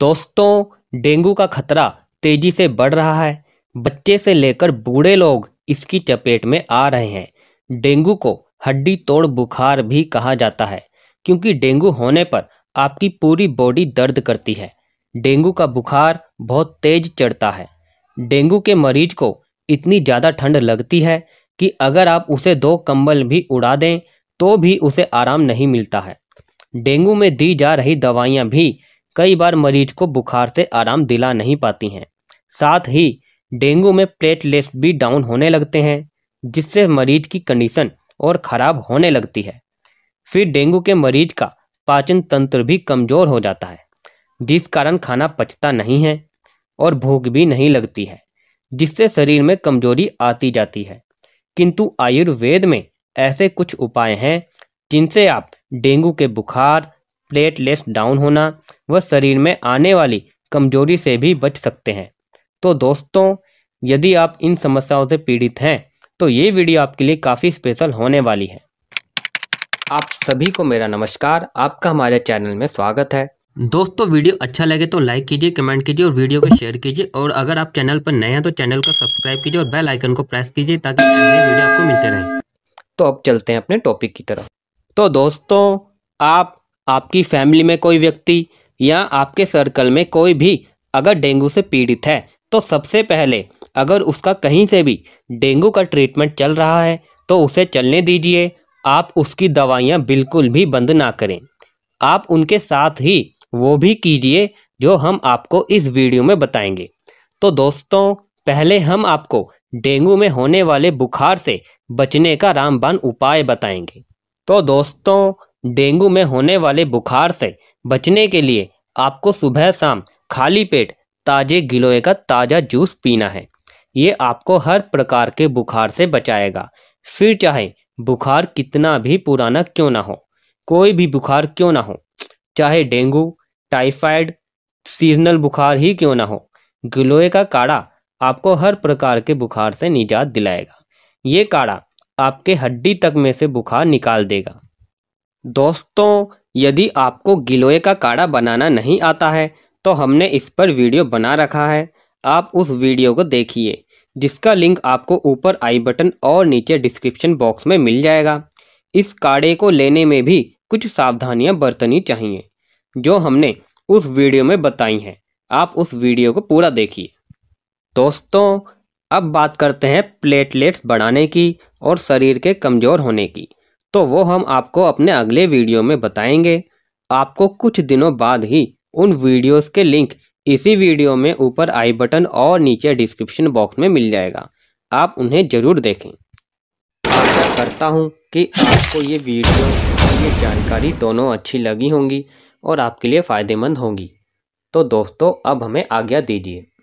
दोस्तों डेंगू का खतरा तेजी से बढ़ रहा है बच्चे से लेकर बूढ़े लोग इसकी चपेट में आ रहे हैं डेंगू को हड्डी तोड़ बुखार भी कहा जाता है क्योंकि डेंगू होने पर आपकी पूरी बॉडी दर्द करती है डेंगू का बुखार बहुत तेज चढ़ता है डेंगू के मरीज को इतनी ज़्यादा ठंड लगती है कि अगर आप उसे दो कंबल भी उड़ा दें तो भी उसे आराम नहीं मिलता है डेंगू में दी जा रही दवाइयाँ भी कई बार मरीज को बुखार से आराम दिला नहीं पाती हैं साथ ही डेंगू में प्लेटलेट्स भी डाउन होने लगते हैं जिससे मरीज की कंडीशन और ख़राब होने लगती है फिर डेंगू के मरीज का पाचन तंत्र भी कमज़ोर हो जाता है जिस कारण खाना पचता नहीं है और भूख भी नहीं लगती है जिससे शरीर में कमजोरी आती जाती है किंतु आयुर्वेद में ऐसे कुछ उपाय हैं जिनसे आप डेंगू के बुखार प्लेटलेस डाउन होना व शरीर में आने वाली कमजोरी से भी बच सकते हैं तो दोस्तों यदि आप इन समस्याओं से पीड़ित हैं तो ये वीडियो आपके लिए काफ़ी स्पेशल होने वाली है आप सभी को मेरा नमस्कार आपका हमारे चैनल में स्वागत है दोस्तों वीडियो अच्छा लगे तो लाइक कीजिए कमेंट कीजिए और वीडियो को शेयर कीजिए और अगर आप चैनल पर नए हैं तो चैनल को सब्सक्राइब कीजिए और बेल आइकन को प्रेस कीजिए ताकि वीडियो आपको मिलते रहें तो अब चलते हैं अपने टॉपिक की तरफ तो दोस्तों आप आपकी फैमिली में कोई व्यक्ति या आपके सर्कल में कोई भी अगर डेंगू से पीड़ित है तो सबसे पहले अगर उसका कहीं से भी डेंगू का ट्रीटमेंट चल रहा है तो उसे चलने दीजिए आप उसकी दवाइयाँ बिल्कुल भी बंद ना करें आप उनके साथ ही वो भी कीजिए जो हम आपको इस वीडियो में बताएंगे तो दोस्तों पहले हम आपको डेंगू में होने वाले बुखार से बचने का रामबान उपाय बताएंगे तो दोस्तों डेंगू में होने वाले बुखार से बचने के लिए आपको सुबह शाम खाली पेट ताजे गिलोय का ताज़ा जूस पीना है ये आपको हर प्रकार के बुखार से बचाएगा फिर चाहे बुखार कितना भी पुराना क्यों ना हो कोई भी बुखार क्यों ना हो चाहे डेंगू टाइफाइड सीजनल बुखार ही क्यों ना हो गिलोए का काढ़ा आपको हर प्रकार के बुखार से निजात दिलाएगा ये काढ़ा आपके हड्डी तक में से बुखार निकाल देगा दोस्तों यदि आपको गिलोय का काढ़ा बनाना नहीं आता है तो हमने इस पर वीडियो बना रखा है आप उस वीडियो को देखिए जिसका लिंक आपको ऊपर आई बटन और नीचे डिस्क्रिप्शन बॉक्स में मिल जाएगा इस काढ़े को लेने में भी कुछ सावधानियां बरतनी चाहिए जो हमने उस वीडियो में बताई हैं आप उस वीडियो को पूरा देखिए दोस्तों अब बात करते हैं प्लेटलेट्स बढ़ाने की और शरीर के कमज़ोर होने की तो वो हम आपको अपने अगले वीडियो में बताएंगे आपको कुछ दिनों बाद ही उन वीडियोस के लिंक इसी वीडियो में ऊपर आई बटन और नीचे डिस्क्रिप्शन बॉक्स में मिल जाएगा आप उन्हें ज़रूर देखें आशा करता हूँ कि आपको ये वीडियो और ये जानकारी दोनों अच्छी लगी होंगी और आपके लिए फ़ायदेमंद होंगी तो दोस्तों अब हमें आज्ञा दीजिए